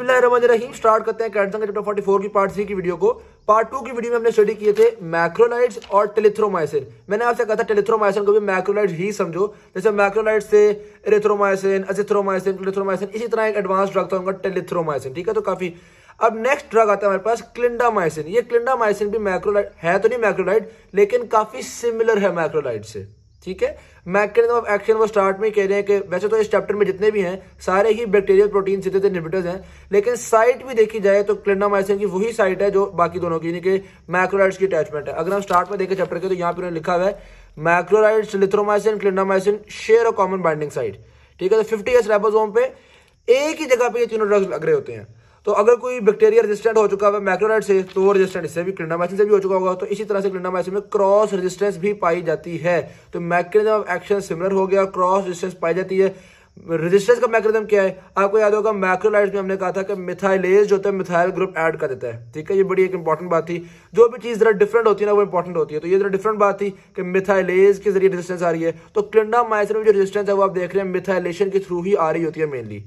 रहीम start करते हैं कैटसन के चैप्टर 44 की पार्ट थ्री की वीडियो को पार्ट टू की वीडियो में हमने स्टडी किए थे मैक्रोलाइट्स और टेलिथ्रोमाइसिन मैंने आपसे कहा था टेलिथ्रोमाइसिन को भी मैक्रोलाइट ही समझो जैसे मैक्रोलाइट से एरेथ्रोमाइसिन अजिथ्रोमाइसिन टेलिथ्रोमाइसिन इसी तरह एक एडवांस ड्रग था उनका टेलिथ्रोमाइसिन ठीक है तो काफी अब नेक्स्ट ड्रग आता है हमारे पास क्लिंडामाइसिन ये क्लिंडामाइसिन भी मैक्रोलाइट है तो नहीं मैक्रोलाइट लेकिन काफी सिमिलर है मैक्रोलाइट से ठीक है मैकेनिज्म ऑफ एक्शन वो स्टार्ट में कह रहे हैं कि वैसे तो इस चैप्टर में जितने भी हैं सारे ही बैक्टीरियल प्रोटीन सीधे इनहिबिटर्स हैं लेकिन साइट भी देखी जाए तो क्लिनामाइसिन की वही साइट है जो बाकी दोनों की यानी कि मैक्रोलाइट्स की अटैचमेंट है अगर हम स्टार्ट में देखें चैप्टर के तो यहाँ पर उन्होंने लिखा हुआ है मैक्रोलाइट्स लिथ्रोमाइसिन क्लिनामाइसिन शेयर और कॉमन बाइंडिंग साइट ठीक है तो फिफ्टी एस रेबोजोम पे एक ही जगह पे ये तीनों ड्रग्स लग रहे होते हैं तो अगर कोई बैक्टीरिया रेजिस्टेंट हो चुका है मैक्रोराइड से तो वो रेजिस्टेंट इससे भी क्रिंडामाइसिन से भी हो चुका होगा तो इसी तरह से क्रिंडामाइसिन में क्रॉस रेजिस्टेंस भी पाई जाती है तो मैकेनिज्म ऑफ एक्शन सिमिलर हो गया क्रॉस रेजिस्टेंस पाई जाती है रेजिस्टेंस का मैकेनिज्म क्या है आपको याद होगा मैक्रोलाइट में हमने कहा था कि मिथाइलेज जो होता है मिथाइल ग्रुप ऐड कर देता है ठीक है ये बड़ी एक इंपॉर्टेंट बात थी जो भी चीज़ जरा डिफरेंट होती है ना वो इंपॉर्टेंट होती है तो ये जरा डिफरेंट बात थी कि मिथाइलेज के जरिए रेजिस्टेंस आ रही है तो क्लिंडा माइसिन में जो रेजिस्टेंस है वो आप देख रहे हैं मिथाइलेशन के थ्रू ही आ रही होती है मेनली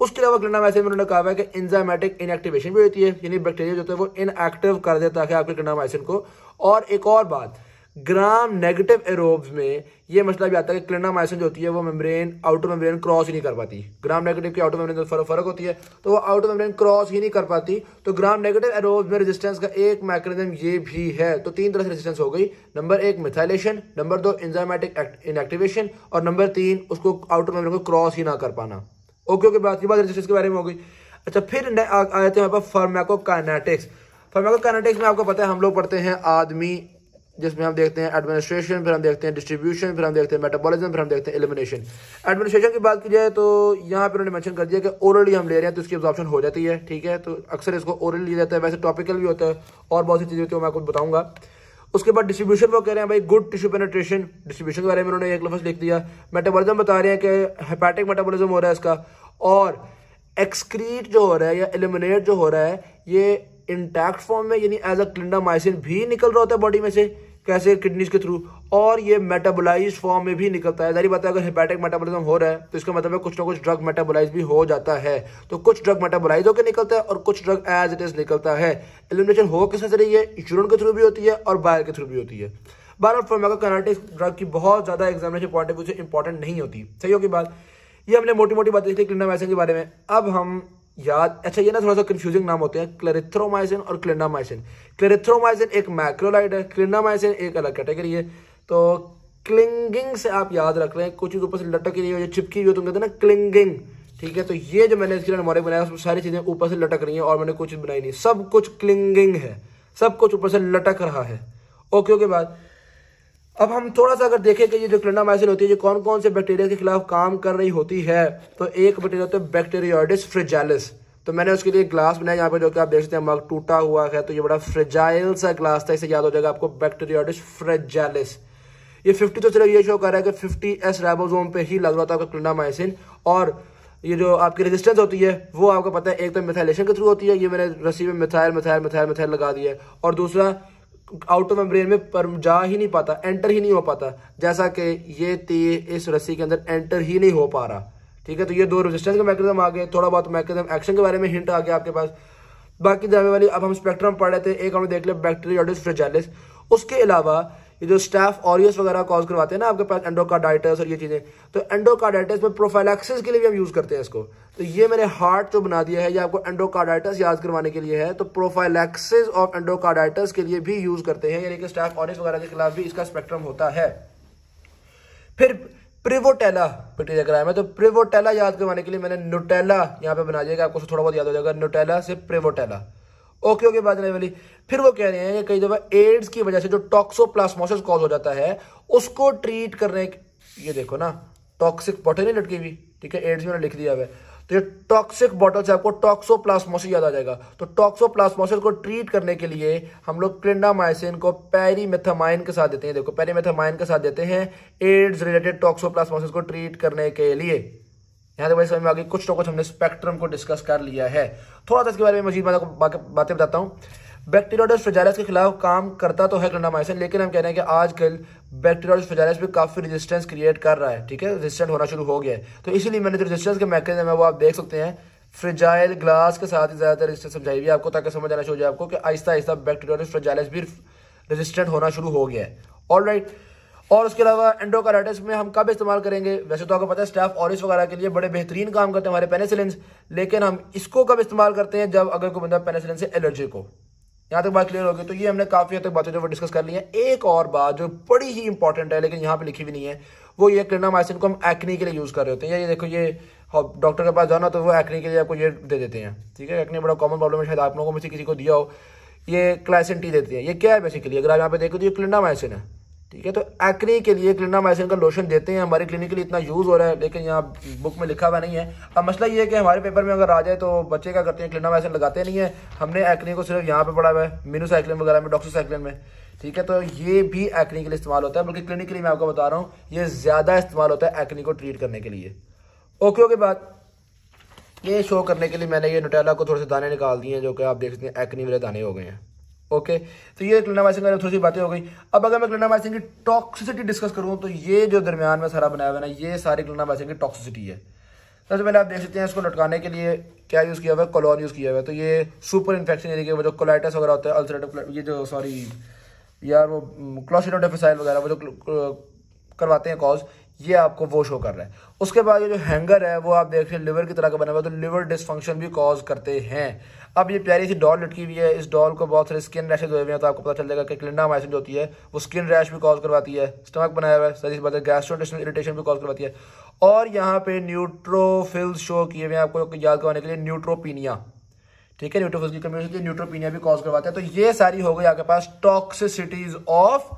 उसके अलावा ग्लैंडामाइसिन में उन्होंने कहा है कि इंजामेटिक इनएक्टिवेशन भी होती है यानी बैक्टीरिया जो है वो इनएक्टिव कर देता है आपके ग्लैंडामाइसिन को और एक और बात ग्राम नेगेटिव एरोब्स में ये मसला भी आता है कि क्लिनामाइसिन जो होती है वो मेम्ब्रेन आउटर मेम्ब्रेन क्रॉस ही नहीं कर पाती ग्राम नेगेटिव की आउटर मेम्ब्रेन में फर्क फर्क होती है तो वो आउटर मेम्ब्रेन क्रॉस ही नहीं कर पाती तो ग्राम नेगेटिव एरोब्स में रेजिस्टेंस का एक मैकेनिज्म ये भी है तो तीन तरह से रेजिस्टेंस हो गई नंबर एक मिथाइलेशन नंबर दो इंजामेटिक इनएक्टिवेशन और नंबर तीन उसको आउटर मेम्ब्रेन को क्रॉस ही ना कर पाना ओके ओके बात की बात रजिस्ट्रेशन के बारे में हो गई अच्छा फिर आ जाते हैं फार्मेको कानेटिक्स फार्मेको कानेटिक्स में आपको पता है हम लोग पढ़ते हैं आदमी जिसमें हम देखते हैं एडमिनिस्ट्रेशन फिर हम देखते हैं डिस्ट्रीब्यूशन फिर हम देखते हैं मेटाबॉलिज्म फिर हम देखते हैं एलिमिनेशन एडमिनिस्ट्रेशन की बात की जाए तो यहाँ पर उन्होंने मैंशन कर दिया कि ओरली हम ले रहे हैं तो इसकी ऑब्जॉर्प्शन हो जाती है ठीक है तो अक्सर इसको ओरल लिया जाता है वैसे टॉपिकल भी होता है और बहुत सी चीज़ें होती है मैं आपको बताऊंगा उसके बाद डिस्ट्रीब्यूशन वो कह रहे हैं भाई गुड टिश्यू पेनेट्रेशन डिस्ट्रीब्यूशन के बारे में उन्होंने एक लफ्ज़ लिख दिया मेटाबॉलिज्म बता रहे हैं कि हेपेटिक मेटाबॉलिज्म हो रहा है इसका और एक्सक्रीट जो हो रहा है या एलिमिनेट जो हो रहा है ये इंटैक्ट फॉर्म में यानी एज अ क्लिंडामाइसिन भी निकल रहा होता है बॉडी में से कैसे किडनीज के थ्रू और ये मेटाबोलाइज फॉर्म में भी निकलता है जारी बात है अगर हेपेटिक मेटाबॉलिज्म हो रहा है तो इसका मतलब है कुछ ना कुछ ड्रग मेटाबोलाइज भी हो जाता है तो कुछ ड्रग मेटाबोलाइज होकर निकलता है और कुछ ड्रग एज इट इज निकलता है एलिमिनेशन हो किससे जरिए यूरोन के थ्रू भी होती है और बायर के थ्रू भी होती है बार फार्माकोकाइनेटिक्स ड्रग की बहुत ज़्यादा एग्जामिनेशन पॉइंट ऑफ व्यू से इंपॉर्टेंट नहीं होती सही होगी बात ये हमने मोटी मोटी बात देखी ली क्लिनामाइसिन के बारे में अब हम याद अच्छा ये ना थोड़ा सा कंफ्यूजिंग नाम होते हैं क्लेरिथ्रोमाइसिन और क्लिनामाइसिन क्लेरिथ्रोमाइसिन एक मैक्रोलाइट है क्लिनामाइसिन एक अलग कैटेगरी है तो क्लिंगिंग से आप याद रख रहे हैं कुछ ऊपर से लटक रही हो या चिपकी हुई तुम कहते हैं ना क्लिंगिंग ठीक है तो ये जो मैंने इसके लिए मॉडल बनाया उसमें सारी चीज़ें ऊपर से लटक रही हैं और मैंने कुछ बनाई नहीं सब कुछ क्लिंगिंग है सब कुछ ऊपर से लटक रहा है ओके ओके बाद अब हम थोड़ा सा अगर देखें कि ये जो क्लिनामाइसिन होती है ये कौन कौन से बैक्टीरिया के खिलाफ काम कर रही होती है तो एक बैक्टीरिया होता है बैक्टेरियोडिस फ्रिजाइलिस तो मैंने उसके लिए ग्लास बनाया यहाँ पे जो कि आप देख सकते हैं मग टूटा हुआ है तो ये बड़ा फ्रिजाइल सा ग्लास था इसे याद हो जाएगा आपको बैक्टेरियोडिस फ्रिजाइलिस ये 50 तो सिर्फ ये शो कर रहा है कि फिफ्टी एस राइबोसोम पे ही लग रहा था है आपका माइसिन और ये जो आपकी रेजिस्टेंस होती है वो आपको पता है एक तो मिथाइलेशन के थ्रू होती है ये मैंने रस्सी में मिथाइल मिथाइल मिथाइल मिथाइल लगा दिया है और दूसरा आउट ऑफ ब्रेन में पर जा ही नहीं पाता एंटर ही नहीं हो पाता जैसा कि ये तीर इस रस्सी के अंदर एंटर ही नहीं हो पा रहा ठीक है तो ये दो रेजिस्टेंस के मैकेजम आ गए थोड़ा बहुत मैकेजम एक्शन के बारे में हिंट आ गया आपके पास बाकी जाने वाली अब हम स्पेक्ट्रम पढ़ रहे थे एक हमने देख लिया बैक्टीरिया फ्रेजाइलिस उसके अलावा ये जो स्टाफ ऑरियस वगैरह कॉज करवाते हैं ना आपके पास एंडोकार्डाइटस और ये चीज़ें तो एंडोकार्डाइटस में प्रोफाइलैक्सिस के लिए भी हम यूज़ करते हैं इसको तो ये मैंने हार्ट जो बना दिया है ये आपको एंडोकार्डाइटस याद करवाने के लिए है तो प्रोफाइलैक्सिस ऑफ एंडोकार्डाइटस के लिए भी यूज़ करते हैं यानी कि स्टाफ ऑरियस वगैरह के खिलाफ भी इसका स्पेक्ट्रम होता है फिर प्रिवोटेला पिटेरिया कराया मैं तो प्रिवोटेला याद करवाने के लिए मैंने नोटेला यहाँ पे बना दिया आपको थोड़ा बहुत याद हो जाएगा नोटेला से प्रिवोटेला ओके ओके बात नहीं वाली फिर वो कह रहे हैं कि कई दफा एड्स की वजह से जो प्लास्मोसिस कॉज हो जाता है उसको ट्रीट करने ये देखो ना टॉक्सिक बॉटल नहीं लटकी हुई ठीक है एड्स में लिख दिया हुआ है तो ये टॉक्सिक बॉटल से आपको प्लास्मोसिस याद आ जाएगा तो प्लास्मोसिस को ट्रीट करने के लिए हम लोग क्लिंडामाइसिन को पैरीमेथामाइन के साथ देते हैं देखो पैरीमेथामाइन के साथ देते हैं एड्स रिलेटेड टॉक्सोप्लास्मोसिस को ट्रीट करने के लिए यहाँ तक मेरी समझ में आ गई कुछ ना कुछ हमने स्पेक्ट्रम को डिस्कस कर लिया है थोड़ा सा इसके बारे में मजीद मैं आपको बातें बताता हूँ बैक्टीरियोडस फेजाइलस के खिलाफ काम करता तो है ग्लंडामाइसिन लेकिन हम कह रहे हैं कि आजकल बैक्टीरियोडस फेजाइलस भी काफ़ी रेजिस्टेंस क्रिएट कर रहा है ठीक है रेजिस्टेंट होना शुरू हो गया है तो इसीलिए मैंने जो रेजिस्टेंस के मैकेनिज्म है वो आप देख सकते हैं फ्रिजाइल ग्लास के साथ ही ज़्यादातर रेजिस्टेंस समझाई हुई आपको ताकि समझ आना शुरू हो जाए आपको कि आहिस्ता आहिस्ता बैक्टीरियोडस फेजाइलस भी रेजिस्टेंट होना शुरू हो गया है ऑल राइट और उसके अलावा एंडोकाराइटिस में हम कब इस्तेमाल करेंगे वैसे तो आपको पता है स्टाफ ऑरिस वगैरह के लिए बड़े बेहतरीन काम करते हैं हमारे पेनेसिलिन लेकिन हम इसको कब इस्तेमाल करते हैं जब अगर कोई बंदा पेनेसिलिन से एलर्जिक हो यहाँ तक बात क्लियर होगी तो ये हमने काफ़ी हद तक बातें जो वो डिस्कस कर ली है एक और बात जो बड़ी ही इंपॉर्टेंट है लेकिन यहाँ पे लिखी भी नहीं है वो ये क्लिनामाइसिन को हम एक्नी के लिए यूज़ कर रहे होते हैं ये देखो ये डॉक्टर के पास जाना तो वो एक्नी के लिए आपको ये दे देते हैं ठीक है एक्नी बड़ा कॉमन प्रॉब्लम है शायद आप लोगों में से किसी को दिया हो ये क्लाइसिन टी देती है ये क्या है बेसिकली अगर आप यहाँ पे देखो तो ये क्लिनामाइसिन है ठीक है तो एक्री के लिए क्लिनामाइसिन का लोशन देते हैं हमारे लिए इतना यूज़ हो रहा है लेकिन यहाँ बुक में लिखा हुआ नहीं है अब मसला ये है कि हमारे पेपर में अगर आ जाए तो बच्चे क्या करते हैं क्लिनामाइसिन लगाते नहीं है हमने एक्री को सिर्फ यहाँ पे पढ़ा हुआ है मीनोसाइक्लिन वगैरह में साइक्लिन में ठीक है तो ये भी एक्नी के लिए इस्तेमाल होता है बल्कि क्लिनिकली मैं आपको बता रहा हूँ ये ज़्यादा इस्तेमाल होता है एक्नी को ट्रीट करने के लिए ओके ओके बाद ये शो करने के लिए मैंने ये नोटेला को थोड़े से दाने निकाल दिए हैं जो कि आप देख सकते हैं एक्नी वाले दाने हो गए हैं ओके तो ये क्लिनामाइसिन थोड़ी सी बातें हो गई अब अगर मैं क्लिनामाइसिन की टॉक्सिसिटी डिस्कस करूँ तो ये जो दरमियान में सारा बनाया हुआ ना ये सारी क्लिनामाइसिन की टॉक्सिसिटी है तो सबसे तो पहले आप देख सकते हैं इसको लटकाने के लिए क्या यूज़ किया हुआ है कॉलोन यूज़ किया हुआ है तो ये सुपर इन्फेक्शन यानी कि वो जो कोलाइटस वगैरह होता है अल्सरेटिव ये जो सॉरी यार वो क्लोसिनोडेफिसाइल mm, वगैरह वो जो uh, करवाते हैं कॉज ये आपको वो शो कर रहा है उसके बाद ये जो हैंगर है वो आप देख रहे हैं लिवर की तरह का बना हुआ तो लिवर डिसफंक्शन भी कॉज करते हैं अब ये प्यारी सी डॉल लटकी हुई है इस डॉल को बहुत सारे स्किन रैशेज हुए हुए हैं तो आपको पता चल जाएगा कि क्लिंडा माइसिन जो होती है वो स्किन रैश भी कॉज करवाती है स्टमक बनाया हुआ है सारी बात है गैस्ट्रोटेशनल इरिटेशन भी कॉज करवाती है और यहाँ पे न्यूट्रोफिल्स शो किए हुए हैं आपको याद करवाने के लिए न्यूट्रोपीनिया ठीक है न्यूट्रोफिल्स की कम्युनिटी न्यूट्रोपीनिया भी कॉज करवाते हैं तो ये सारी हो गई आपके पास टॉक्सिसिटीज ऑफ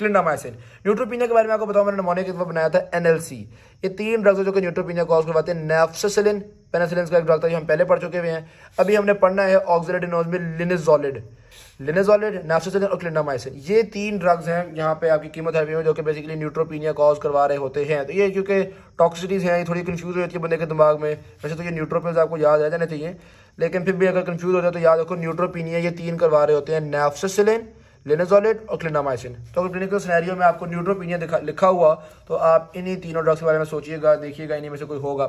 क्लिंडामाइसिन न्यूट्रोपिनिया के बारे में आपको बताऊं मैंने नमोनिया एक बनाया था एनएलसी ये तीन ड्रग्स जो कि न्यूट्रोपिनिया कॉज करवाते हैं नेफ्सोसिलिन पेनासिलिन का एक ड्रग था जो हम पहले पढ़ चुके हुए हैं अभी हमने पढ़ना है ऑक्सीडेडिनोज में लिनेजोलिड लिनेजोलिड नेफ्सोसिलिन और क्लिंडामाइसिन ये तीन ड्रग्स हैं यहाँ पे आपकी कीमोथेरेपी में जो कि बेसिकली न्यूट्रोपिनिया कॉज करवा रहे होते हैं तो ये क्योंकि टॉक्सिटीज़ हैं ये थोड़ी कन्फ्यूज हो जाती है बंदे के दिमाग में वैसे तो ये न्यूट्रोपिन आपको याद रह जाने चाहिए लेकिन फिर भी अगर कन्फ्यूज हो जाए तो याद रखो न्यूट्रोपिनिया ये तीन करवा रहे होते हैं नेफ्सोसिलिन लेनेजोलेट और क्लिनामाइसिन तो अगर क्लिनिकल सिनेरियो में आपको न्यूट्रोपिनिया लिखा हुआ तो आप इन्हीं तीनों ड्रग्स के बारे में सोचिएगा देखिएगा इन्हीं में से कोई होगा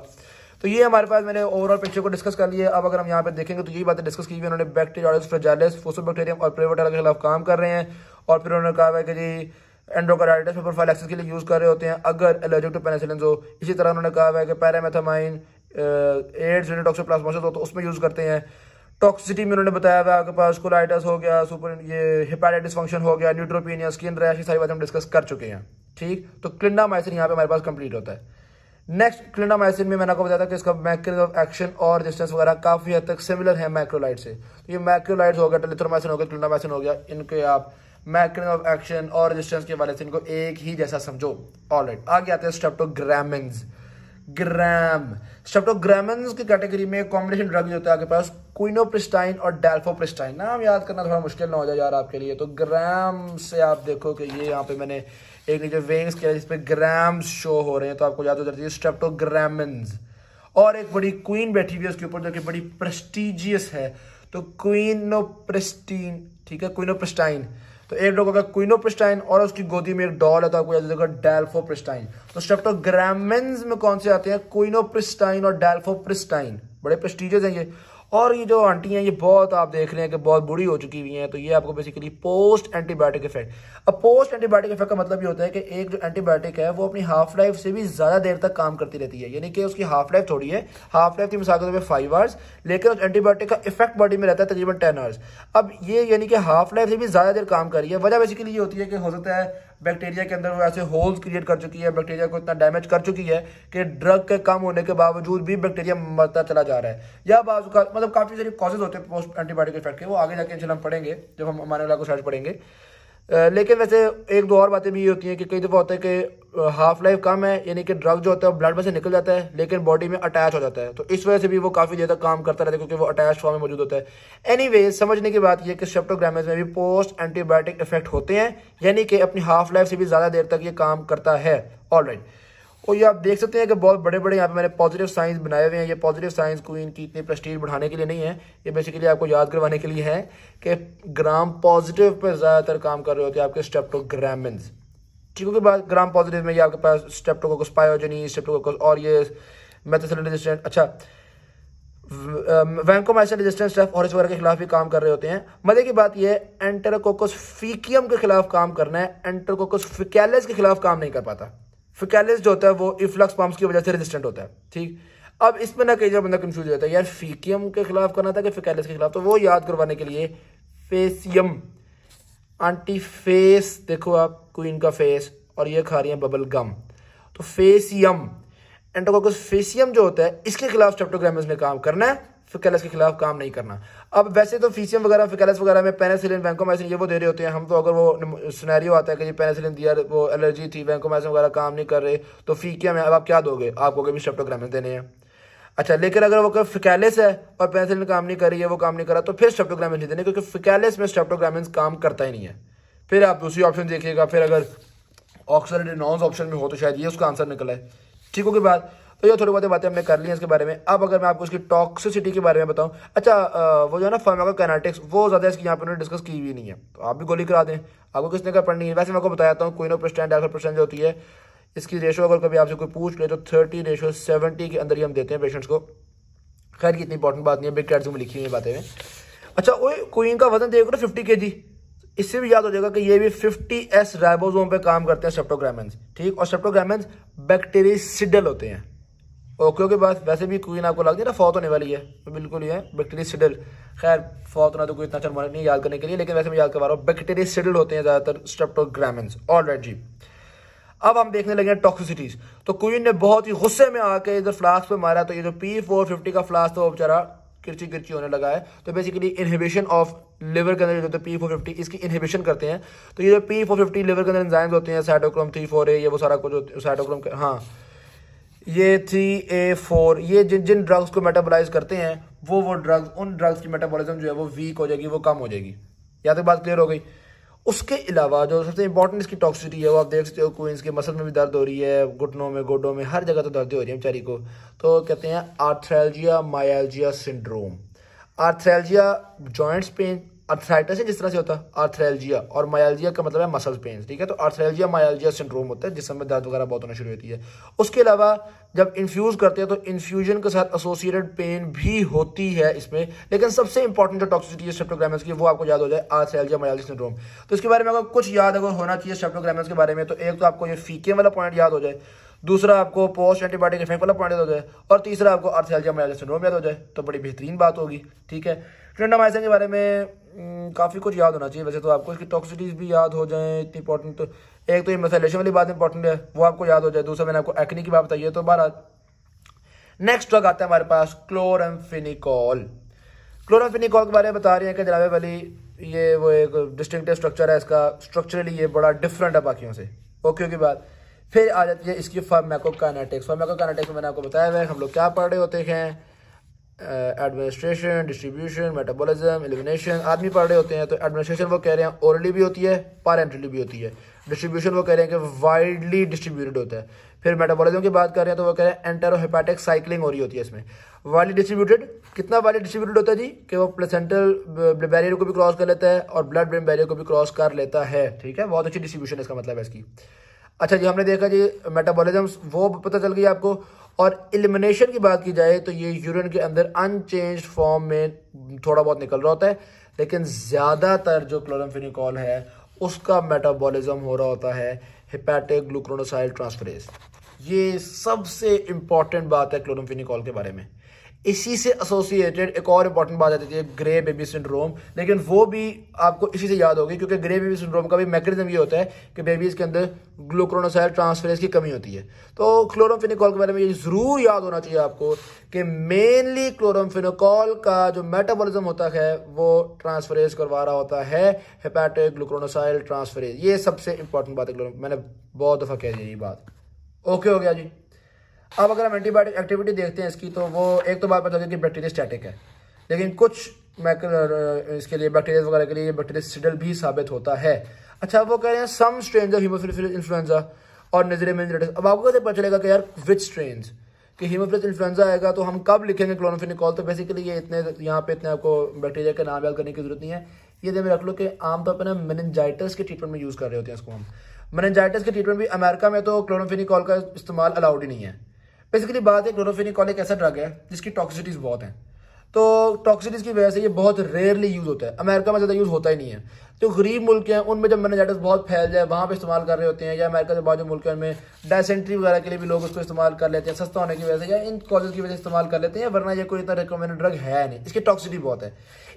तो ये हमारे पास मैंने ओवरऑल पिक्चर को डिस्कस कर लिया अब अगर हम यहाँ पे देखेंगे तो यही बातें डिस्कस की उन्होंने बैक्टीरियालिस फ्रेजालिस फोसो बैक्टेरियम और प्रेवोटेरा के खिलाफ काम कर रहे हैं और फिर उन्होंने कहा है कि जी एंड्रोकाराइटिस में प्रोफाइलैक्सिस के लिए यूज़ कर रहे होते हैं अगर एलर्जिक टू पेनिसिलिन हो इसी तरह उन्होंने कहा है कि पैरामेथामाइन एड्स यूनिटॉक्सोप्लास्मोसिस हो तो उसमें यूज़ करते हैं टॉक्सिसिटी में उन्होंने बताया हुआ आपके पास कोलाइटस हो गया सुपर ये हेपाटाइटिस फंक्शन हो गया न्यूट्रोपिनिया स्किन रैश ये सारी बातें हम डिस्कस कर चुके हैं ठीक तो क्लिंडामाइसिन यहाँ पे हमारे पास कंप्लीट होता है नेक्स्ट क्लिंडामाइसिन में मैंने आपको बताया था कि इसका मैक्रो ऑफ एक्शन और रेजिस्टेंस वगैरह काफी हद तक सिमिलर है मैक्रोलाइट से तो ये मैक्रोलाइट हो गया टेलिथ्रोमाइसिन हो गया क्लिंडामाइसिन हो गया इनके आप मैक्रो ऑफ एक्शन और रेजिस्टेंस के वाले से इनको एक ही जैसा समझो ऑलराइट आगे आते हैं स्टेप्टोग्रामिंग्स ग्राम स्टेप्टोग्रामन्स तो की कैटेगरी में कॉम्बिनेशन ड्रग जो होता है आपके पास क्विनोप्रिस्टाइन और डेल्फोप्रिस्टाइन नाम याद करना थोड़ा मुश्किल ना हो जाए यार आपके लिए तो ग्राम से आप देखो कि ये यहाँ पे मैंने एक नीचे वेंग्स किया जिसपे ग्राम शो हो रहे हैं तो आपको याद हो जाती है स्टेप्टोग्रामन्स और एक बड़ी क्वीन बैठी हुई है उसके ऊपर जो कि बड़ी प्रेस्टिजियस है तो क्वीनोप्रिस्टीन ठीक है क्विनोप्रिस्टाइन तो एक डॉग होगा प्रिस्टाइन और उसकी गोदी में एक डॉल है तो आपको याद होगा तो स्ट्रेप्टोग्रामेंस में कौन से आते हैं प्रिस्टाइन और डेल्फोप्रिस्टाइन बड़े प्रेस्टिजियस हैं ये और ये जो आंटी हैं ये बहुत आप देख रहे हैं कि बहुत बुरी हो चुकी हुई हैं तो ये आपको बेसिकली पोस्ट एंटीबायोटिक इफेक्ट अब पोस्ट एंटीबायोटिक इफेक्ट का मतलब ये होता है कि एक जो एंटीबायोटिक है वो अपनी हाफ लाइफ से भी ज़्यादा देर तक काम करती रहती है यानी कि उसकी हाफ लाइफ थोड़ी है हाफ लाइफ की मिसाल के तौर पर फाइव आवर्स लेकिन उस एंटीबायोटिक का इफेक्ट बॉडी में रहता है तकरीबन टेन आवर्स अब ये यानी कि हाफ लाइफ से भी ज़्यादा देर काम कर रही है वजह बेसिकली ये होती है कि हो सकता है बैक्टीरिया के अंदर वो ऐसे होल्स क्रिएट कर चुकी है बैक्टीरिया को इतना डैमेज कर चुकी है कि ड्रग के कम होने के बावजूद भी बैक्टीरिया मरता चला जा रहा है या बाज मतलब काफ़ी सारे कॉजेज होते हैं पोस्ट एंटीबायोटिक इफेक्ट के वो आगे जाके इन हम पढ़ेंगे जब हम हमारे वाला को सर्च पढ़ेंगे लेकिन वैसे एक दो और बातें भी ये होती हैं कि कई दफ़ा होता है कि हाफ लाइफ कम है यानी कि ड्रग जो होता है ब्लड में से निकल जाता है लेकिन बॉडी में अटैच हो जाता है तो इस वजह से भी वो काफ़ी देर तक काम करता रहता है क्योंकि वो अटैच फॉर्म में मौजूद होता है एनी समझने की बात यह कि शेप्टोग्रामेज में भी पोस्ट एंटीबायोटिक इफेक्ट होते हैं यानी कि अपनी हाफ लाइफ से भी ज़्यादा देर तक ये काम करता है ऑल राइट और ये आप देख सकते हैं कि बहुत बड़े बड़े यहाँ पे मैंने पॉजिटिव साइंस बनाए हुए हैं ये पॉजिटिव साइंस को इनकी इतनी प्रस्टीज बढ़ाने के लिए नहीं है ये बेसिकली आपको याद करवाने के लिए है कि ग्राम पॉजिटिव पर ज़्यादातर काम कर रहे होते हैं आपके स्टेप्टोग्रामिन्स ठीक के बाद ग्राम पॉजिटिव में ये आपके पास स्टेप्टोकोकस पायोजनी स्टेप्टोकोकस और ये मेथोसिलिन रेजिस्टेंट अच्छा वैंकोमाइसिन रेजिस्टेंट स्टेफ और इस वगैरह के खिलाफ भी काम कर रहे होते हैं मजे की बात यह है एंटरकोकस फीकियम के खिलाफ काम करना है एंटरकोकस फिकैलस के खिलाफ काम नहीं कर पाता फिकैलिस जो होता है वो इफ्लक्स पम्प की वजह से रेजिस्टेंट होता है ठीक अब इसमें ना कई जगह बंदा कंफ्यूज हो जाता है यार फीकियम के खिलाफ करना था कि फिकैलिस के खिलाफ तो वो याद करवाने के लिए फेसियम आंटी फेस देखो आप क्वीन का फेस और ये खा रही है बबल गम तो फेसियम एंटोकोकस फेसियम जो होता है इसके खिलाफ चैप्टोग्रामर्स ने काम करना है फिकलस के खिलाफ काम नहीं करना अब वैसे तो फीसियम वगैरह फिकलस वगैरह में पेनासिलिन वैंकोमाइसिन ये वो दे रहे होते हैं हम तो अगर वो सुनैरियो आता है कि जी पेनासिलिन दिया वो एलर्जी थी वैंकोमाइसिन वगैरह काम नहीं कर रहे तो फीकिया में अब आप क्या दोगे आपको कभी स्टेप्टोग्रामिन देने हैं अच्छा लेकिन अगर वो फिकैलिस है और पेनेसिलिन काम नहीं कर रही है वो काम नहीं कर रहा तो फिर स्टेप्टोग्रामिन नहीं देने क्योंकि फिकैलिस में स्टेप्टोग्रामिन काम करता ही नहीं है फिर आप दूसरी ऑप्शन देखिएगा फिर अगर ऑक्सलेट नॉन्स ऑप्शन में हो तो शायद ये उसका आंसर निकला है ठीक हो के बाद तो ये थोड़ी बहुत बातें हमने कर ली है इसके बारे में अब अगर मैं आपको इसकी टॉक्सिसिटी के बारे में बताऊँ अच्छा वो जो है ना फार्मा कैनाटिक्स वो ज़्यादा इसकी यहाँ पर उन्होंने डिस्कस की हुई नहीं है तो आप भी गोली करा दें आपको किसने का पढ़नी है वैसे मैं आपको बताया हूँ कोई ना परसेंट एल्फा परसेंट जो होती है इसकी रेशो अगर कभी आपसे कोई पूछ ले तो थर्टी रेशो सेवेंटी के अंदर ही हम देते हैं पेशेंट्स को खैर की इतनी इंपॉर्टेंट बात नहीं है बिग कैट में लिखी हुई बातें में अच्छा वो क्वीन का वजन देखो ना फिफ्टी के जी इससे भी याद हो जाएगा कि ये भी फिफ्टी एस राइबोसोम पे काम करते हैं सेप्टोग्रामेंस ठीक और सेप्टोग्रामेंस सिडल होते हैं ओके क्योंकि बस वैसे भी क्वीन आपको लग जाए फौत होने वाली है तो बिल्कुल ये बैक्टेरिया सिडल खैर फौत होना तो कोई इतना चढ़ अच्छा नहीं याद करने के लिए लेकिन वैसे मैं याद करवा रहा हूँ बैक्टीरिया सिडल होते हैं ज़्यादातर स्ट्रेप्टोग्रामिन्स ऑल राइट जी अब हम देखने लगे हैं टॉक्सिसिटीज़ तो क्वीन ने बहुत ही गुस्से में आकर इधर फ्लास्क पर मारा तो ये जो पी फोर फिफ्टी का फ्लास्क था वो बेचारा किरची किरची होने लगा है तो बेसिकली इनहिबिशन ऑफ लिवर के अंदर जो पी फोर फिफ्टी इसकी इनहिबिशन करते हैं तो ये जो पी फोर फिफ्टी लिवर के अंदर इंजाइम्स होते हैं साइटोक्रोम थ्री फोर ए ये वो सारा कुछ साइटोक्रोम हाँ ये थ्री ए फोर ये जिन जिन ड्रग्स को मेटाबोलाइज करते हैं वो वो ड्रग्स उन ड्रग्स की मेटाबॉलिज्म जो है वो वीक हो जाएगी वो कम हो जाएगी या तो बात क्लियर हो गई उसके अलावा जो सबसे इंपॉर्टेंट इसकी टॉक्सिटी है वो आप देख सकते हो कोई के मसल में भी दर्द हो रही है घुटनों में गोडों में हर जगह तो दर्द हो रही है बेचारी को तो कहते हैं arthralgia myalgia syndrome arthralgia joints pain arthritis है जिस तरह से होता है आर्थरेलजिया और मायालजिया का मतलब है मसल पेन ठीक है तो आर्थरेलजिया मायालजिया सिंड्रोम होता है जिसमें दर्द वगैरह बहुत होना शुरू होती है उसके अलावा जब इन्फ्यूज़ करते हैं तो इन्फ्यूजन के साथ एसोसिएटेड पेन भी होती है इसमें लेकिन सबसे इंपॉर्टेंट जो टॉक्सिसिटी है स्टेप्टोग्रामस की वो आपको याद हो जाए आर्थरेलजिया मायालजिया सिंड्रोम तो इसके बारे में अगर कुछ याद अगर होना चाहिए स्टेप्टोग्रामस के बारे में तो एक तो आपको ये फीके वाला पॉइंट याद हो जाए दूसरा आपको पोस्ट एंटीबायोटिक इफेक्ट वाला पॉइंट हो जाए और तीसरा आपको अर्थेल्जिया मलेरिया सिंड्रोम याद हो जाए तो बड़ी बेहतरीन बात होगी ठीक है ट्रेंडामाइसिन के बारे में काफ़ी कुछ याद होना चाहिए वैसे तो आपको इसकी टॉक्सिटीज़ भी याद हो जाए इतनी इंपॉर्टेंट तो एक तो ये मसलेशन वाली बात इंपॉर्टेंट है वो आपको याद हो जाए दूसरा मैंने आपको एक्नी की बात बताई है तो बारह नेक्स्ट ड्रग आता है हमारे पास क्लोरमफिनिकॉल क्लोरमफिनिकॉल के बारे में बता रहे हैं कि जनाबे वाली ये वो एक डिस्टिंक्टिव स्ट्रक्चर है इसका स्ट्रक्चरली ये बड़ा डिफरेंट है बाकियों से ओके की बात फिर आ जाती है इसकी फॉर्मेकोकाइनेटिक्स फॉर्मेकोकाइनेटिक्स में मैंने आपको बताया हुआ है हम लोग क्या पढ़ रहे होते हैं एडमिनिस्ट्रेशन डिस्ट्रीब्यूशन मेटाबॉलिज्म एलिमिनेशन आदमी पढ़ रहे होते हैं तो एडमिनिस्ट्रेशन वो कह रहे हैं ओरली भी होती है पारेंट्रली भी होती है डिस्ट्रीब्यूशन वो कह रहे हैं कि वाइडली डिस्ट्रीब्यूटेड होता है फिर मेटाबॉलिज्म की बात कर रहे हैं तो वो कह रहे हैं एंटेरोहेपेटिक साइकिलिंग हो रही होती है इसमें वाइडली डिस्ट्रीब्यूटेड कितना वाइडली डिस्ट्रीब्यूटेड होता है जी कि वो प्लेसेंटल ब्लड बैरियर को भी क्रॉस कर लेता है और ब्लड ब्रेन बैरियर को भी क्रॉस कर लेता है ठीक है बहुत अच्छी डिस्ट्रीब्यूशन इसका मतलब है इसकी अच्छा जी हमने देखा जी मेटाबोलिज्म वो पता चल गई आपको और एलिमिनेशन की बात की जाए तो ये यूरिन के अंदर अनचेंज फॉर्म में थोड़ा बहुत निकल रहा होता है लेकिन ज़्यादातर जो क्लोरमफिनिकॉल है उसका मेटाबॉलिज्म हो रहा होता है हिपैटिक ग्लूक्रोनोसाइल ट्रांसफरेज ये सबसे इंपॉर्टेंट बात है क्लोरमफिनिकॉल के बारे में इसी से एसोसिएटेड एक और इंपॉर्टेंट बात आ जाती है ग्रे बेबी सिंड्रोम लेकिन वो भी आपको इसी से याद होगी क्योंकि ग्रे बेबी सिंड्रोम का भी मैकेनिज्म ये होता है कि बेबीज़ के अंदर ग्लूक्रोनोसाइल ट्रांसफरेंस की कमी होती है तो क्लोरोफिनिकॉल के बारे में ये ज़रूर याद होना चाहिए आपको कि मेनली क्लोरोफिनिकॉल का जो मेटाबोलिज्म होता है वो ट्रांसफरेज करवा रहा होता है हेपेटिक ग्लूक्रोनोसाइल ट्रांसफरेज ये सबसे इंपॉर्टेंट बात है मैंने बहुत दफ़ा कह दी ये बात ओके हो गया जी अब अगर हम एंटीबायोटिक एक्टिविटी देखते हैं इसकी तो वो एक तो बात बता दें कि बैक्टीरिया स्टैटिक है लेकिन कुछ इसके लिए बैक्टीरिया वगैरह के लिए बैक्टीरिया भी साबित होता है अच्छा वो कह रहे हैं सम स्ट्रेन ऑफ इन्फ्लुएंजा और नजरे में अब आपको कैसे पता चलेगा कि यार विच स्ट्रेन कि हीमोफिलिस इन्फ्लुएंजा आएगा तो हम कब लिखेंगे क्लोनोफिनिकॉल तो बेसिकली ये इतने यहाँ पे इतने आपको बैक्टीरिया के नाम याद करने की जरूरत नहीं है ये देख रख लो कि आमतौर पर ना मेनजाइटस के ट्रीटमेंट में यूज़ कर रहे होते हैं इसको हम मेनजाइटस के ट्रीटमेंट भी अमेरिका में तो क्लोनोफिनिकॉल का इस्तेमाल अलाउड ही नहीं है बेसिकली बात है क्लोरोफेनिकॉल एक ऐसा ड्रग है जिसकी टॉक्सिटीज़ बहुत है तो टॉक्सिटीज़ की वजह से ये बहुत रेयरली यूज़ होता है अमेरिका में ज़्यादा यूज़ होता ही नहीं है जो तो गरीब मुल्क हैं उनमें जब मेनाजाइटिस बहुत फैल जाए वहाँ पे इस्तेमाल कर रहे होते हैं या अमेरिका के बाजू मुल्क हैं उनमें डायसेंट्री वगैरह के लिए भी लोग उसको इस्तेमाल कर लेते हैं सस्ता होने की वजह से या इन कॉजेज की वजह से इस्तेमाल कर लेते हैं वरना ये कोई इतना रिकमेंडेड ड्रग है नहीं इसकी टॉक्सिटी बहुत है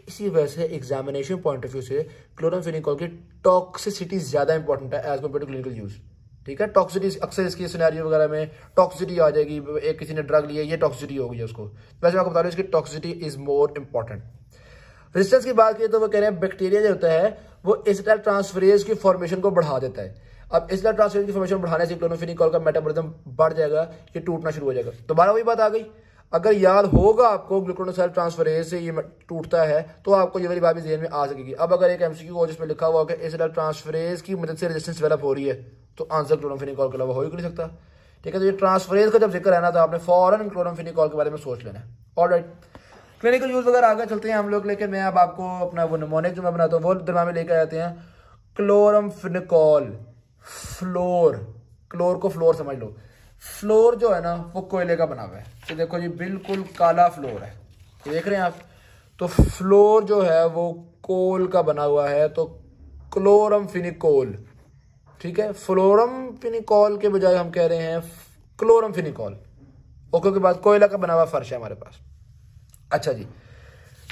इसी वजह से एग्जामिनेशन पॉइंट ऑफ व्यू से क्लोरोफिनिकॉल की टॉक्सिसिटी ज़्यादा इंपॉर्टेंट है as compared to clinical use ठीक है टॉक्सिटी अक्सर इसकी सिनेरियो वगैरह में टॉक्सिटी आ जाएगी एक किसी ने ड्रग लिया ये टॉक्सिटी हो गई उसको वैसे मैं आपको बता रहा हूँ इसकी toxicity is more important resistance की बात करें तो वो कह रहे हैं बैक्टीरिया जो होता है वो एसिटाइल ट्रांसफरेज की फॉर्मेशन को बढ़ा देता है अब एसिटाइल ट्रांसफरेज की फॉर्मेशन बढ़ाने से क्लोनोफिनिकॉल का मेटाबॉलिज्म बढ़ जाएगा ये टूटना शुरू हो जाएगा दोबारा वही बात आ गई अगर याद होगा आपको ग्लूकोनोसाइल ट्रांसफरेज से ये टूटता है तो आपको ये वाली बात भी जेहन में आ सकेगी अब अगर एक एमसीक्यू हो जिसमें लिखा हुआ कि एसिडल ट्रांसफरेज की मदद से रेजिस्टेंस डेवलप हो रही है तो आंसर क्लोरोफिनिकॉल के अलावा हो ही नहीं सकता ठीक है तो ये ट्रांसफरेज का जब जिक्र है ना तो आपने फॉरन क्लोरोफिनिकॉल के बारे में सोच लेना और ऑल राइट क्लिनिकल यूज वगैरह आगे चलते हैं हम लोग लेकिन मैं अब आपको अपना वो नमोनिक जो मैं बनाता हूँ वो दरमा में लेकर आते हैं क्लोरमफिनिकॉल फ्लोर क्लोर को फ्लोर समझ लो फ्लोर जो है ना वो कोयले का बना हुआ है तो देखो जी बिल्कुल काला फ्लोर है देख रहे हैं आप तो फ्लोर जो है वो कोल का बना हुआ है तो क्लोरम फिनिकोल ठीक है फ्लोरम फिनिकोल के बजाय हम कह रहे हैं क्लोरम फिनिकॉल ओके के बाद कोयला का बना हुआ फर्श है हमारे पास अच्छा जी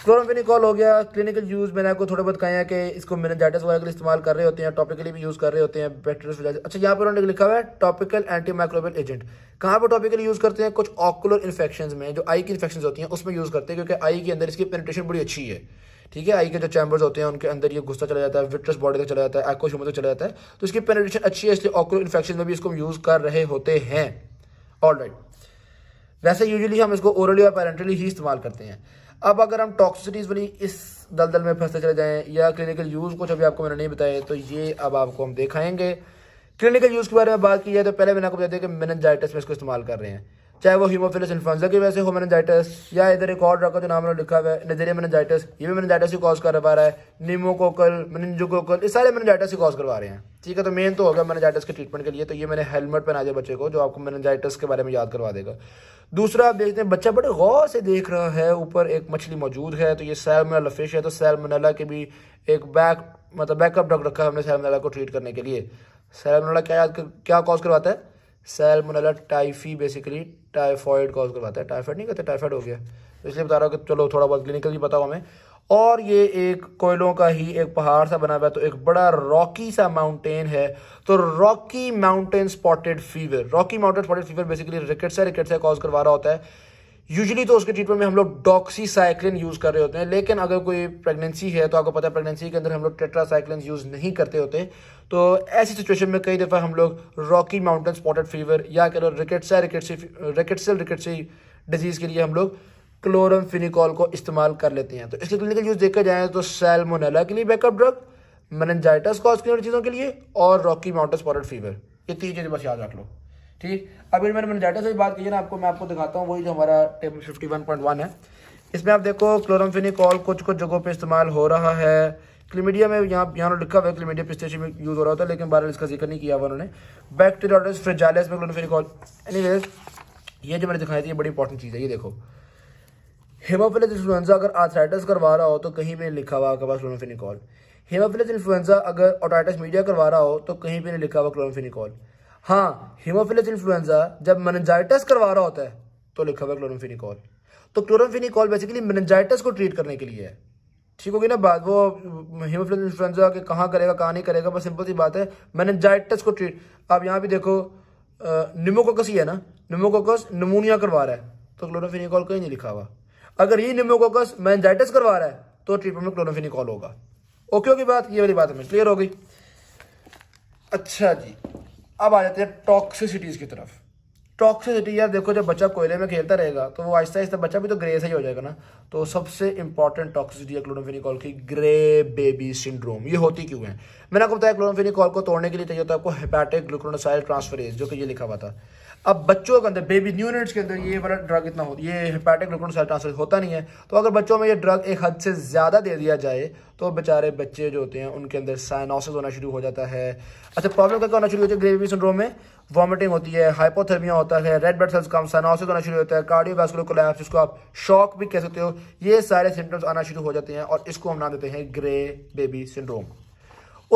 क्लोरोफिनिकॉल हो गया क्लिनिकल यूज़ मैंने आपको थोड़ा बहुत कहा है कि इसको मेनजाइटिस वगैरह के लिए इस्तेमाल कर रहे होते हैं टॉपिकली भी यूज़ कर रहे होते हैं बैक्टीरिया अच्छा यहाँ पर उन्होंने लिखा हुआ है टॉपिकल एंटी माइक्रोबियल एजेंट कहाँ पर टॉपिकली यूज़ करते हैं कुछ ऑकुलर इन्फेक्शन में जो आई की इन्फेक्शन होती हैं उसमें यूज़ करते हैं क्योंकि आई के अंदर इसकी पेनिट्रेशन बड़ी अच्छी है ठीक है आई के जो चैम्बर्स होते हैं उनके अंदर ये गुस्सा चला जाता है विट्रस बॉडी तक चला जाता है एक्ोशोमा तक चला जाता है तो इसकी पेनिट्रेशन अच्छी है इसलिए ऑकुलर इन्फेक्शन में भी इसको यूज़ कर रहे होते हैं ऑल राइट वैसे यूजली हम इसको ओरली और पेरेंटली ही इस्तेमाल करते हैं अब अगर हम टॉक्सिटीज़ वाली इस दलदल में फंसते चले जाएं या क्लिनिकल यूज़ कुछ अभी आपको मैंने नहीं बताया तो ये अब आपको हम दिखाएंगे क्लिनिकल यूज़ के बारे में बात की जाए तो पहले मैंने आपको बताया कि मेनजाइटिस में इसको इस्तेमाल कर रहे हैं चाहे वो हीमोफिलस इन्फ्लुएंजा की वजह से हो मैनजाइटिस या इधर एक और रखा जो नाम मैंने लिखा हुआ है नजरिया मैनजाइटिस ये भी मैनजाइटिस ही कॉज करवा रहा है निमोकोकल मनिंजोकोकल ये सारे मैनजाइटिस ही कॉज करवा रहे हैं ठीक है तो मेन तो होगा मैनजाइटिस के ट्रीटमेंट के लिए तो ये मैंने हेलमेट पहना दिया बच्चे को जो आपको मैनजाइटिस के बारे में याद करवा देगा दूसरा आप देखते हैं बच्चा बड़े गौर से देख रहा है ऊपर एक मछली मौजूद है तो ये सैलमनला फिश है तो सैलमनला के भी एक बैक मतलब बैकअप ड्रग रखा है हमने सैलमनला को ट्रीट करने के लिए सैलमनला क्या याद क्या कॉज करवाता है salmonella typhi basically typhoid cause करवाता है टाइफाइड नहीं कहते टाइफाइड हो गया तो इसलिए बता रहा हूँ कि चलो थोड़ा बहुत क्लिनिकली बताओ हमें और ये एक कोयलों का ही एक पहाड़ सा बना हुआ है तो एक बड़ा रॉकी सा माउंटेन है तो Rocky Mountain spotted fever Rocky Mountain spotted fever basically रिकेट से कॉज करवा रहा होता है यूजली तो उसके ट्रीटमेंट में हम लोग डॉक्सीसाइक्लिन यूज़ कर रहे होते हैं लेकिन अगर कोई प्रेगनेंसी है तो आपको पता है प्रेगनेंसी के अंदर हम लोग टेट्रासाइक्लिन यूज़ नहीं करते होते तो ऐसी सिचुएशन में कई दफ़ा हम लोग रॉकी माउंटेन स्पॉटेड फीवर या कह लो रिकेट्सा रिकेटसी रिकेटसल रिकेट्सी डिजीज़ के लिए हम लोग क्लोरम फिनिकॉल को इस्तेमाल कर लेते हैं तो इसके क्लिनिकल यूज़ देखा जाए तो सेलमोनेला के लिए बैकअप ड्रग मनजाइटस कॉज चीज़ों के लिए और रॉकी माउंटेन स्पॉटेड फीवर ये तीन चीज़ें बस याद रख लो ठीक अब इनमें मैंने डाटा से बात की ना आपको मैं आपको दिखाता हूँ वही जो हमारा table fifty one point one है इसमें आप देखो क्लोरमफिनिकॉल कुछ कुछ जगहों पे इस्तेमाल हो रहा है क्लीमीडिया में यहाँ यहाँ तो लिखा हुआ है क्लीमीडिया पिस्टेशियो में यूज़ हो रहा था लेकिन बारह इसका जिक्र नहीं किया हुआ उन्होंने बैक्टीरियोडिस फ्रिजालियस में क्लोरमफिनिकॉल एनी ये जो मैंने दिखाई थी ये बड़ी इंपॉर्टेंट चीज़ है ये देखो हेमोफिलस इन्फ्लुएंजा अगर आर्थराइटिस करवा रहा हो तो कहीं पर लिखा हुआ आपके पास क्लोरमफिनिकॉल हेमोफिलस इन्फ्लुएंजा अगर ऑटाइटस मीडिया करवा रहा हो तो कहीं पर लिखा हुआ क्लोरमफिनिकॉल हाँ हिमोफिलस इन्फ्लुएंजा जब मेनजाइटस करवा रहा होता है तो लिखा हुआ क्लोरोफिनिकॉल तो क्लोरोफिनिकॉल बेसिकली मेनजाइटस को ट्रीट करने के लिए है ठीक होगी ना बात वो हिमोफिलस इन्फ्लुएंजा के कहाँ करेगा कहाँ नहीं करेगा बस सिंपल सी बात है मेनजाइटस को ट्रीट आप यहाँ भी देखो निमोकोकस ही है ना निमोकोकस नमूनिया करवा रहा है तो क्लोरोफिनिकॉल कहीं नहीं लिखा हुआ अगर ये निमोकोकस मैनजाइटिस करवा रहा है तो ट्रीटमेंट में क्लोरोफिनिकॉल होगा ओके होगी बात ये वाली बात हमें क्लियर हो गई अच्छा जी अब आ जाते हैं टॉक्सिसिटीज़ की तरफ टॉक्सिसिटी यार देखो जब बच्चा कोयले में खेलता रहेगा तो वो आहिस्ता आहिस्ता बच्चा भी तो ग्रे से ही हो जाएगा ना तो सबसे इंपॉर्टेंट टॉक्सिसिटी है क्लोनोफेनिकॉल की ग्रे बेबी सिंड्रोम ये होती क्यों है मैंने आपको बताया क्लोनोफिनिकॉल को तोड़ने के लिए चाहिए होता है आपको हेपेटिक ग्लूक्रोनोसाइल ट्रांसफरेज जो कि ये लिखा हुआ था अब बच्चों के अंदर बेबी न्यू यूनिट्स के अंदर ये वाला ड्रग इतना हो ये हेपेटिक सेल ट्रांसफर होता नहीं है तो अगर बच्चों में ये ड्रग एक हद से ज़्यादा दे दिया जाए तो बेचारे बच्चे जो होते हैं उनके अंदर साइनोसिस होना शुरू हो जाता है अच्छा प्रॉब्लम क्या होना शुरू हो है ग्रेवी सिंड्रोम में वॉमिटिंग होती है हाइपोथर्मिया होता है रेड ब्लड सेल्स कम साइनोसिस होना शुरू होता है कार्डियोवास्कुलर कोलैप्स जिसको आप शॉक भी कह सकते हो ये सारे सिम्टम्स आना शुरू हो जाते हैं और इसको हम नाम देते हैं ग्रे बेबी सिंड्रोम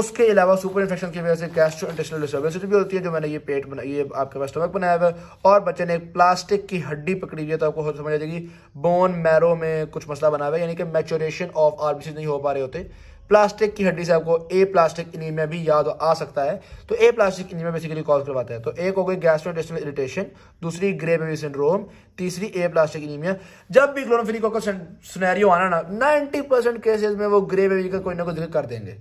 उसके अलावा सुपर इन्फेक्शन की वजह से गैस्ट्रो इंटेस्टल डिस्टर्बेंसिटी भी होती है जो मैंने ये पेट बना ये आपके पास स्टमक बनाया हुआ है और बच्चे ने एक प्लास्टिक की हड्डी पकड़ी हुई है तो आपको समझ आ जाएगी बोन मैरो में कुछ मसला बना हुआ है यानी कि मैचोरेशन ऑफ आरबीसी नहीं हो पा रहे होते प्लास्टिक की हड्डी से आपको ए प्लास्टिक इनिमिया भी याद आ सकता है तो aplastic anaemia basically cause करवाता है तो एक हो गई गैस्ट्रोइंटेस्टिनल इरिटेशन दूसरी ग्रे बेबी सिंड्रोम तीसरी ए प्लास्टिक इनिमिया जब भी ग्लोनोफिनिको का सुनैरियो आना ना 90 परसेंट केसेज में वो ग्रे बेबी का कोई ना कोई जिक्र कर देंगे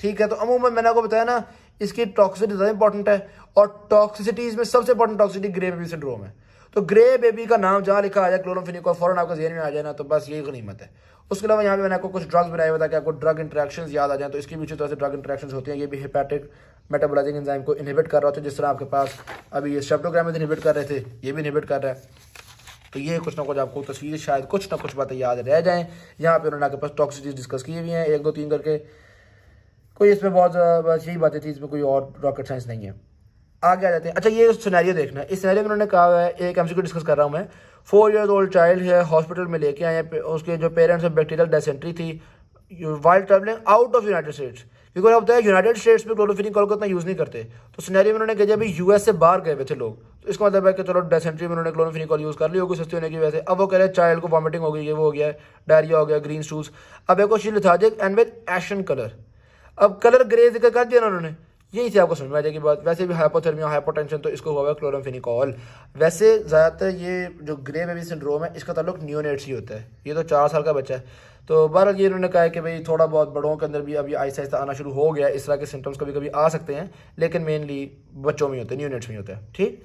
ठीक है तो अमूमन मैंने आपको बताया ना इसकी टॉक्सिसिटी ज़्यादा इंपॉर्टेंट है और टॉक्सिसिटीज में सबसे important toxicity grey baby syndrome है तो ग्रे बेबी का नाम जहाँ लिखा आ जाए क्लोरोफिनिक और आपके जहन में आ जाए ना तो बस यही गनीमत है उसके अलावा यहाँ पे मैंने आपको कुछ ड्रग्स बनाए था कि आपको ड्रग इंट्रैक्शन याद आ जाए तो इसके पीछे तरह से ड्रग इंट्रैक्शन होती हैं ये भी हेपेटिक मेटाबोलाइजिंग एंजाइम को इनहिबिट कर रहा था जिस तरह आपके पास अभी ये शेप्टोग्राम इनहिबिट कर रहे थे ये भी इनहिबिट कर रहा है तो ये कुछ ना कुछ आपको तस्वीर शायद कुछ ना कुछ बातें याद रह जाएं यहाँ पे उन्होंने आपके पास टॉक्सिटीज डिस्कस किए हुए हैं एक दो तीन करके कोई इसमें बहुत बस यही बातें थी इसमें कोई और रॉकेट साइंस नहीं है आगे आ जाते हैं अच्छा ये सिनेरियो देखना इस सिनेरियो में उन्होंने कहा है एक एमसीक्यू डिस्कस कर रहा हूँ मैं फोर ईयर ओल्ड चाइल्ड है हॉस्पिटल में लेके आए उसके जो पेरेंट्स हैं बैक्टीरियल डेसेंट्री थी while travelling out of United States क्योंकि होता बताया यूनाइटेड स्टेट्स में क्लोरोफिनिक कॉल को इतना यूज़ नहीं करते तो सिनेरियो में उन्होंने कहा अभी यूएस से बाहर गए हुए थे लोग तो इसका मतलब है कि चलो डेसेंट्री में उन्होंने कॉल यूज़ कर लिया होगी सस्ती होने की वजह से अब वो कह रहे हैं चाइल्ड को वॉमिटिंग हो गई है वो हो गया डायरिया हो गया ग्रीन शूज अब एक चीज lethargic and with ashen colour अब कलर ग्रे जिक्र कर दिया उन्होंने यही से आपको समझ में आ जाएगी बात वैसे भी हाइपोथर्मिया हाइपोटेंशन तो इसको हुआ है क्लोरोफिनिकॉल वैसे ज़्यादातर ये जो ग्रे बेबी सिंड्रोम है इसका ताल्लुक न्यूनेट्स ही होता है ये तो चार साल का बच्चा है तो बहरहाल ये इन्होंने कहा है कि भाई थोड़ा बहुत बड़ों के अंदर भी अभी आहिस्ता आहिस्ता आना शुरू हो गया इस तरह के सिम्टम्स कभी कभी आ सकते हैं लेकिन मेनली बच्चों में होते हैं न्यूनेट्स में होते हैं ठीक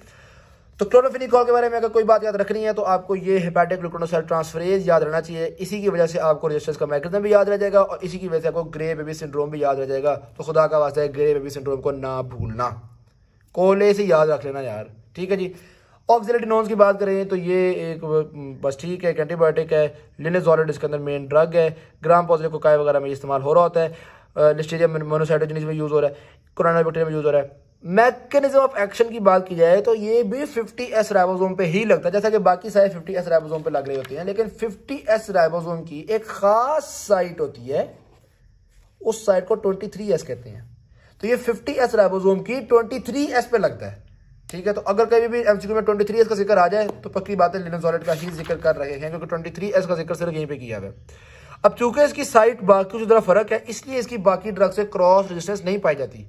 तो क्लोरोफिनिकॉल के बारे में अगर कोई बात याद रखनी है तो आपको ये हेपेटिक ग्लूकोनोसेल ट्रांसफरेज याद रहना चाहिए इसी की वजह से आपको रेजिस्टेंस का मैकेनिज्म भी याद रह जाएगा और इसी की वजह से आपको ग्रे बेबी सिंड्रोम भी याद रह जाएगा तो खुदा का वास्ता है ग्रे बेबी सिंड्रोम को ना भूलना कोले से याद रख लेना यार ठीक है जी ऑक्सीटिनोन्स की बात करें तो ये एक बस ठीक है एक एंटीबायोटिक है लिनेजॉलिड इसके अंदर मेन ड्रग है ग्राम पॉजिटिव कोकाई वगैरह में इस्तेमाल हो रहा होता है लिस्टेरिया मोनोसाइटोजनीज में यूज़ हो रहा है कोरोना बैक्टीरिया में यूज़ हो रहा है मैकेनिज्म ऑफ एक्शन की बात की जाए तो ये भी 50s राइबोसोम पे ही लगता है जैसा कि बाकी सारे 50s राइबोसोम पे लग रही होती हैं लेकिन 50s राइबोसोम की एक खास साइट होती है उस साइट को 23s कहते हैं तो ये 50s राइबोसोम की 23s पे लगता है ठीक है तो अगर कभी भी एमसीक्यू में 23s का जिक्र आ जाए तो पक्की बात है लिनन का ही जिक्र कर रहे हैं क्योंकि 23s का जिक्र सिर्फ यहीं पर किया हुआ है अब चूंकि इसकी साइट बाकी की तरह फर्क है इसलिए इसकी बाकी ड्रग से क्रॉस रेजिस्टेंस नहीं पाई जाती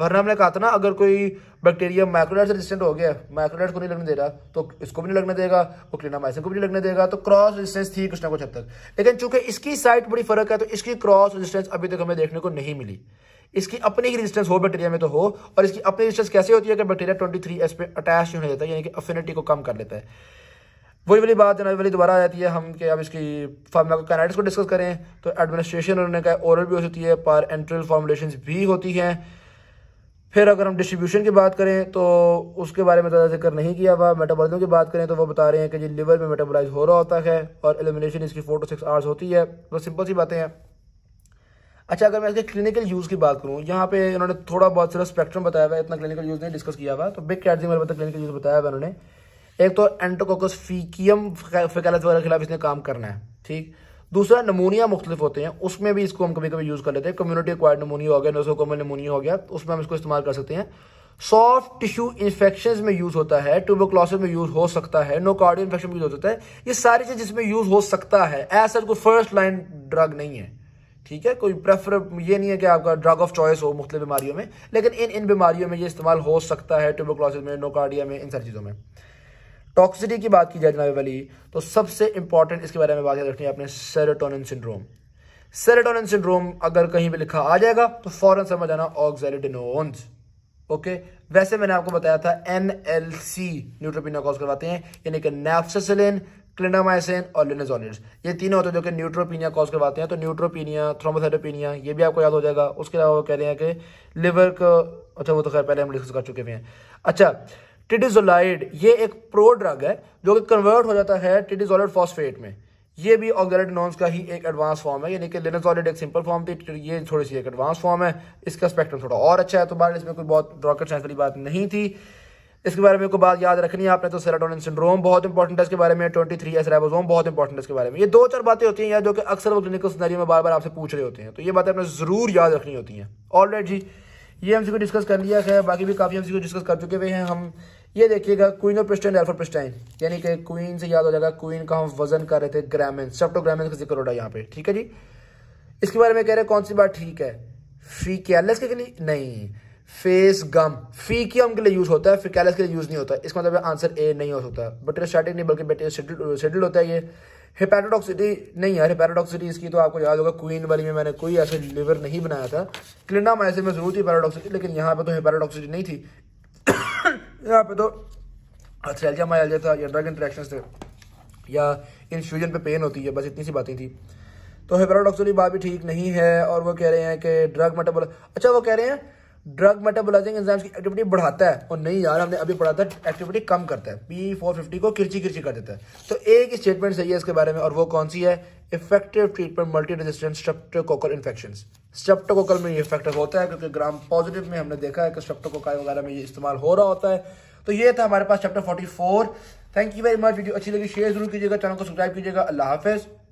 वरना हमने कहा था ना अगर कोई बैक्टीरिया माइक्रोलाइट से रेजिस्टेंट हो गया माइक्रोलाइट को नहीं लगने दे रहा तो इसको भी नहीं लगने देगा वो क्लिनामाइसिन को भी नहीं लगने देगा तो क्रॉस रेजिस्टेंस थी कुछ ना कुछ हद तक लेकिन चूंकि इसकी साइट बड़ी फर्क है तो इसकी क्रॉस रेजिस्टेंस अभी तक हमें देखने को नहीं मिली इसकी अपनी ही रेजिस्टेंस हो बैक्टीरिया में तो हो और इसकी अपनी रेजिस्टेंस कैसे होती है कि बैक्टीरिया ट्वेंटी थ्री एस पे अटैच होने देता है यानी कि अफिनिटी को कम कर लेता है वही वाली बात जनाब वाली दोबारा आ जाती है हम कि अब इसकी फार्माकोकाइनेटिक्स को डिस्कस करें तो एडमिनिस्ट्रेशन उन्होंने कहा ओरल भी हो सकती है पर एंट्रल फॉर्मुलेशन भी होती हैं फिर अगर हम डिस्ट्रीब्यूशन की बात करें तो उसके बारे में ज़्यादा जिक्र नहीं किया हुआ मेटाबॉलिज्म की बात करें तो वो बता रहे हैं कि जी लिवर में मेटाबॉलाइज हो रहा होता है और एलिमिनेशन इसकी फोर टू सिक्स आवर्स होती है तो सिंपल सी बातें हैं अच्छा अगर मैं इसके क्लिनिकल यूज़ की बात करूँ यहाँ पे इन्होंने थोड़ा बहुत सिर्फ स्पेक्ट्रम बताया हुआ इतना क्लिनिकल यूज़ नहीं डिस्कस किया हुआ तो बिग कैटी मेरे मतलब क्लिनिकल यूज़ बताया हुआ उन्होंने एक तो एंटोकोकस फीकियम फेकैलस वगैरह के खिलाफ इसने काम करना है ठीक दूसरा नमूनिया मुख्तलिफ होते हैं उसमें भी इसको हम कभी कभी यूज़ कर लेते हैं कम्युनिटी अक्वायर्ड नमूनिया हो गया नोसोकोमल नमूनिया हो तो गया उसमें हम इसको इस्तेमाल कर सकते हैं सॉफ्ट टिश्यू इन्फेक्शन में यूज़ होता है ट्यूबोक्लोसिस में यूज़ हो सकता है नोकार्डियो इन्फेक्शन में यूज़ होता है ये सारी चीज़ जिसमें यूज़ हो सकता है ऐसा कोई फर्स्ट लाइन ड्रग नहीं है ठीक है कोई प्रेफर ये नहीं है कि आपका ड्रग ऑफ चॉइस हो मुख्तु बीमारियों में लेकिन इन इन बीमारियों में ये इस्तेमाल हो सकता है ट्यूबोक्लोसिस में नोकार्डिया में इन सारी चीज़ों में टॉक्सिटी की बात की जाए जनाबे वाली तो सबसे इंपॉर्टेंट इसके बारे में बात याद रखनी है अपने सेरोटोनिन सिंड्रोम सेरोटोनिन सिंड्रोम अगर कहीं भी लिखा आ जाएगा तो फौरन समझ आना ऑक्जेलिडिनोन्स ओके वैसे मैंने आपको बताया था N L C neutropenia cause करवाते हैं यानी कि नैफ्ससिलिन क्लिनामाइसिन और लिनेजोनिड्स ये तीनों होते हैं जो कि न्यूट्रोपिनिया कॉज करवाते हैं तो न्यूट्रोपिनिया थ्रोमोथेटोपिनिया ये भी आपको याद हो जाएगा उसके अलावा वो कह रहे हैं कि लिवर का अच्छा वो तो खैर पहले हम डिस्कस कर चुके हैं अच्छा टिडिजोलाइड ये एक प्रो ड्रग है जो कि कन्वर्ट हो जाता है टिडिजोलाइड फॉस्फेट में ये भी ऑक्सलेट नॉन्स का ही एक एडवांस फॉर्म है यानी कि लिनोजोलेट एक सिंपल फॉर्म थी तो ये थोड़ी सी एक एडवांस फॉर्म है इसका स्पेक्ट्रम थोड़ा और अच्छा है तो बाहर इसमें कोई बहुत रॉकेट साइंस वाली बात नहीं थी इसके बारे में कोई बात याद रखनी है आपने तो सेराटोनिन सिंड्रोम बहुत इंपॉर्टेंट है इसके बारे में ट्वेंटी थ्री एस राइबोसोम बहुत इंपॉर्टेंट है इसके बारे में ये दो चार बातें होती हैं या जो कि अक्सर वो क्लिनिकल सिनेरियो में बार बार आपसे पूछ रहे होते हैं तो ये बातें आपने ज़रूर याद रखनी होती हैं ऑल जी ये हमसे को डिस्कस कर लिया है बाकी भी काफ़ी हमसे को डिस्कस कर चुके हुए हैं हम ये देखिएगा quinupristin dalfopristin यानी कि क्वीन से याद हो जाएगा क्वीन का हम वजन कर रहे थे ग्रामीण सेप्टोग्रामीन का जिक्र हो रहा है यहाँ पे ठीक है जी इसके बारे में कह रहे हैं कौन सी बात ठीक है फीकेलस के लिए नहीं फेस गम फीकियम के लिए यूज होता है फिकैलस के लिए यूज नहीं होता इसका मतलब आंसर ए नहीं हो सकता स्टार्टिंग नहीं बल्कि सेटल होता है ये हेपेटोटॉक्सिटी नहीं है हेपेटोटॉक्सिटी इसकी तो आपको याद होगा क्वीन वाली में मैंने कोई ऐसे लिवर नहीं बनाया था क्लिनामाइसिस में जरूर थी पैराडॉक्सिटी लेकिन यहाँ पर तो हेपेटोटॉक्सिटी नहीं थी यहाँ पे तो थ्रेलिया माया था या ड्रग इंट्रैक्शन से या इन्फ्यूजन पे पेन होती है बस इतनी सी बातें थी तो हेपेराडोक्सोली बात भी ठीक नहीं है और वो कह रहे हैं कि ड्रग मेटाबोल अच्छा वो कह रहे हैं ड्रग मेटाबोलाइजिंग एंजाइम्स की एक्टिविटी बढ़ाता है और नहीं यार हमने अभी पढ़ा था एक्टिविटी कम करता है पी फोर फिफ्टी को किरची किरची कर देता है तो एक ही स्टेटमेंट सही है इसके बारे में और वो कौन सी है effective treatment multi resistant streptococcal infection streptococcal में ये इफेक्टिव होता है क्योंकि ग्राम पॉजिटिव में हमने देखा है कि स्ट्रप्टोकोकाई वगैरह में ये इस्तेमाल हो रहा होता है तो ये था हमारे पास chapter forty four thank you very much video अच्छी लगी शेयर जरूर कीजिएगा चैनल को सब्सक्राइब कीजिएगा अल्लाह हाफिज़